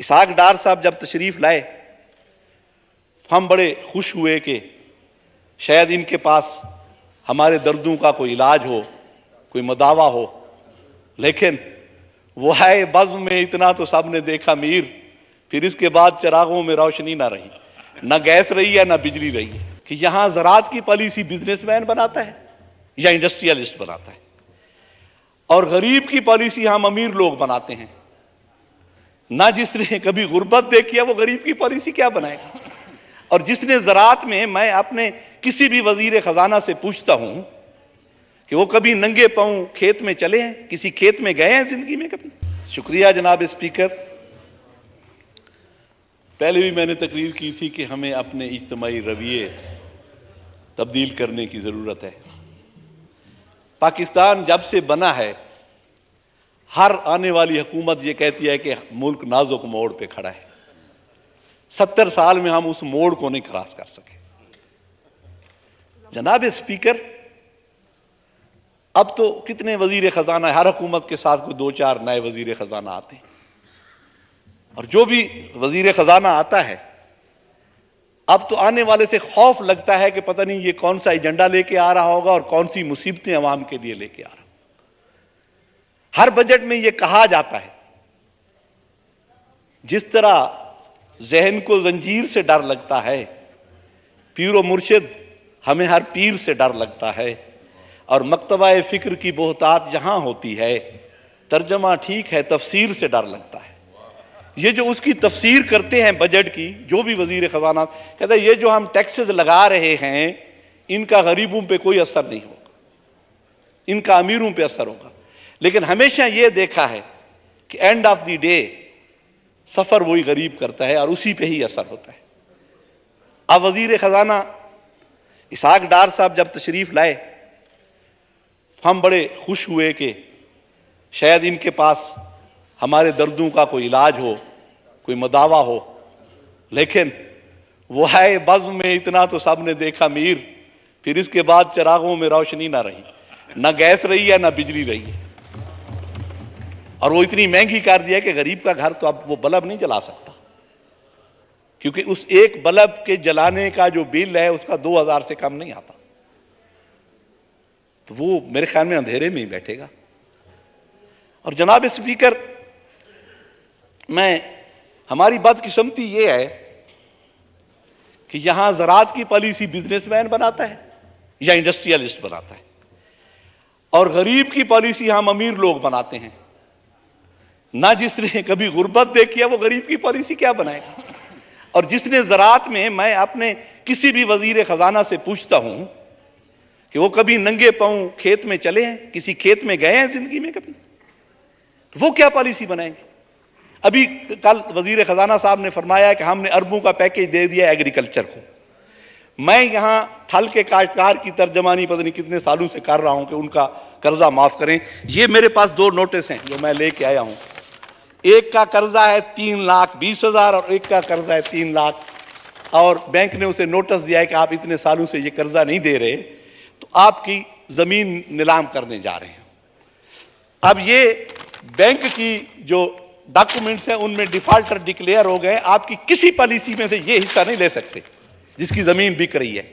Isaac डार साहब जब तशरीफ लाए हम बड़े खुश हुए कि शायद इनके पास हमारे दर्दों का कोई इलाज हो कोई मदावा हो लेकिन वह बज़ में इतना तो सब ने देखा मीर फिर इसके बाद चिरागों में रोशनी ना रही ना गैस रही है ना बिजली रही है कि यहाँ ज़रात की पॉलिसी बिजनेसमैन बनाता है या इंडस्ट्रियलिस्ट बनाता है और गरीब की पॉलिसी हम अमीर लोग बनाते हैं ना जिसने कभी गुर्बत देखी है वो गरीब की पॉलिसी क्या बनाएगा और जिसने ज़रात में मैं अपने किसी भी वजीर ख़जाना से पूछता हूँ कि वो कभी नंगे पाऊँ खेत में चले हैं किसी खेत में गए हैं ज़िंदगी में कभी शुक्रिया जनाब स्पीकर पहले भी मैंने तकरीर की थी कि हमें अपने इज्तमाही रवैये तब्दील करने की ज़रूरत है पाकिस्तान जब से बना है हर आने वाली हुकूमत ये कहती है कि मुल्क नाजुक मोड़ पे खड़ा है सत्तर साल में हम उस मोड़ को नहीं क्रॉस कर सके जनाब स्पीकर अब तो कितने वजीर खजाना हर हुकूमत के साथ कोई दो चार नए वजीर खजाना आते हैं और जो भी वजीर खजाना आता है अब तो आने वाले से खौफ लगता है कि पता नहीं ये कौन सा एजेंडा लेके आ रहा होगा और कौन सी मुसीबतें आवाम के लिए लेके आ रहा हर बजट में यह कहा जाता है जिस तरह जहन को जंजीर से डर लगता है पीर मुर्शिद हमें हर पीर से डर लगता है और मकतबा फ़िक्र की बहुतात जहां होती है तर्जमा ठीक है तफसीर से डर लगता है ये जो उसकी तफसीर करते हैं बजट की जो भी वजीर ख़जाना कहते हैं ये जो हम टैक्सेस लगा रहे हैं इनका गरीबों पे कोई असर नहीं होगा इनका अमीरों पे असर होगा लेकिन हमेशा ये देखा है कि end of the day suffer वही गरीब करता है और उसी पे ही असर होता है अब वजीर ख़जाना इसहाक डार साहब जब तशरीफ़ लाए हम बड़े खुश हुए कि शायद इनके पास हमारे दर्दों का कोई इलाज हो कोई मदावा हो लेकिन वो है बज़ में इतना तो सब ने देखा मीर फिर इसके बाद चिरागों में रोशनी ना रही ना गैस रही है ना बिजली रही है और वो इतनी महंगी कार दिया कि गरीब का घर तो अब वो बल्ब नहीं जला सकता क्योंकि उस एक बल्ब के जलाने का जो बिल है उसका दो हजार से कम नहीं आता तो वो मेरे ख्याल में अंधेरे में ही बैठेगा और जनाब स्पीकर मैं हमारी बदकिस्मती ये है कि यहां ज़रात की पॉलिसी बिजनेसमैन बनाता है या इंडस्ट्रियलिस्ट बनाता है और गरीब की पॉलिसी हम अमीर लोग बनाते हैं ना जिसने कभी गुर्बत देखी है वो गरीब की पॉलिसी क्या बनाएगा और जिसने ज़रात में मैं अपने किसी भी वजीर ख़जाना से पूछता हूँ कि वो कभी नंगे पाँव खेत में चले हैं किसी खेत में गए हैं ज़िंदगी में कभी तो वो क्या पॉलिसी बनाएंगे अभी कल वजीर ख़जाना साहब ने फरमाया कि हमने अरबों का पैकेज दे दिया एग्रीकल्चर को मैं यहाँ थल के काश्तकार की तर्जमानी पता नहीं कितने सालों से कर रहा हूँ कि उनका कर्जा माफ़ करें ये मेरे पास दो नोटिस हैं जो मैं लेके आया हूँ एक का कर्जा है तीन लाख बीस हजार और एक का कर्जा है तीन लाख और बैंक ने उसे नोटिस दिया है कि आप इतने सालों से ये कर्जा नहीं दे रहे तो आपकी ज़मीन नीलाम करने जा रहे हैं अब ये बैंक की जो डॉक्यूमेंट्स हैं उनमें डिफॉल्टर डिक्लेयर हो गए आपकी किसी पॉलिसी में से ये हिस्सा नहीं ले सकते जिसकी ज़मीन बिक रही है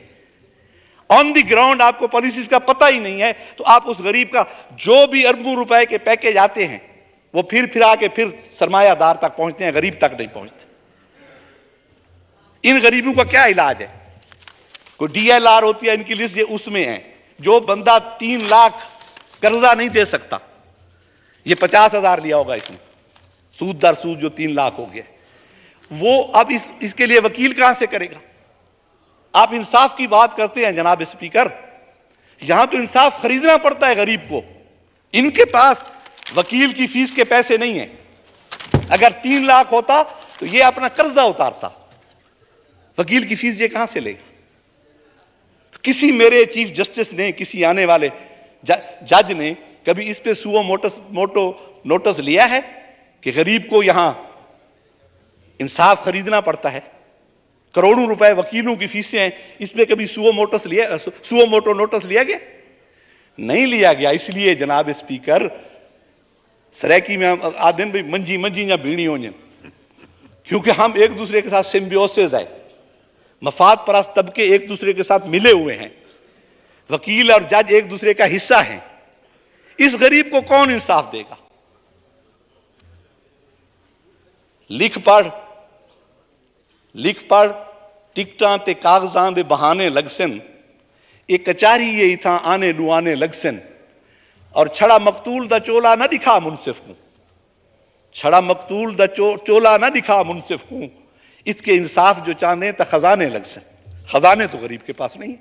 ऑन द ग्राउंड आपको पॉलिसीज का पता ही नहीं है तो आप उस गरीब का जो भी अरबों रुपए के पैकेज आते हैं वो फिर फिर आके फिर सरमायादार तक पहुंचते हैं गरीब तक नहीं पहुंचते इन गरीबों का क्या इलाज है कोई डीएलआर होती है इनकी लिस्ट ये उसमें है जो बंदा तीन लाख कर्जा नहीं दे सकता ये पचास हजार लिया होगा इसने सूद दर सूद जो तीन लाख हो गया वो अब इस इसके लिए वकील कहां से करेगा आप इंसाफ की बात करते हैं जनाब स्पीकर यहां तो इंसाफ खरीदना पड़ता है गरीब को इनके पास वकील की फीस के पैसे नहीं है अगर तीन लाख होता तो ये अपना कर्जा उतारता वकील की फीस ये कहां से लेगा तो किसी मेरे चीफ जस्टिस ने किसी आने वाले जज ने कभी इस पे सुओ मोटस मोटो नोटिस लिया है कि गरीब को यहां इंसाफ खरीदना पड़ता है करोड़ों रुपए वकीलों की फीसें हैं इस पे कभी सुओ मोटस लिया सुओ मोटो नोटिस लिया गया नहीं लिया गया इसलिए जनाब स्पीकर सरैकी में हम आदिन भाई मंझी मंझी या भीड़ी हुजन क्योंकि हम एक दूसरे के साथ सिम्बियोसिस है मफाद परास तबके एक दूसरे के साथ मिले हुए हैं वकील और जज एक दूसरे का हिस्सा हैं इस गरीब को कौन इंसाफ देगा लिख पढ़ लिख पढ़ टिकटा ते कागजा दे बहाने लगसन ये ਕਚਾਰੀ ये था आने ਨੂੰ ਆਨੇ और छड़ा मकतूल द चोला ना दिखा मुनसिफ को छड़ा मकतूल द चो, चोला ना दिखा मुनसिफ को इसके इंसाफ जो चाहते तो खजाने लग से खजाने तो गरीब के पास नहीं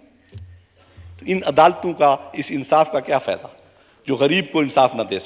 तो इन अदालतों का इस इंसाफ का क्या फ़ायदा जो गरीब को इंसाफ ना दे सके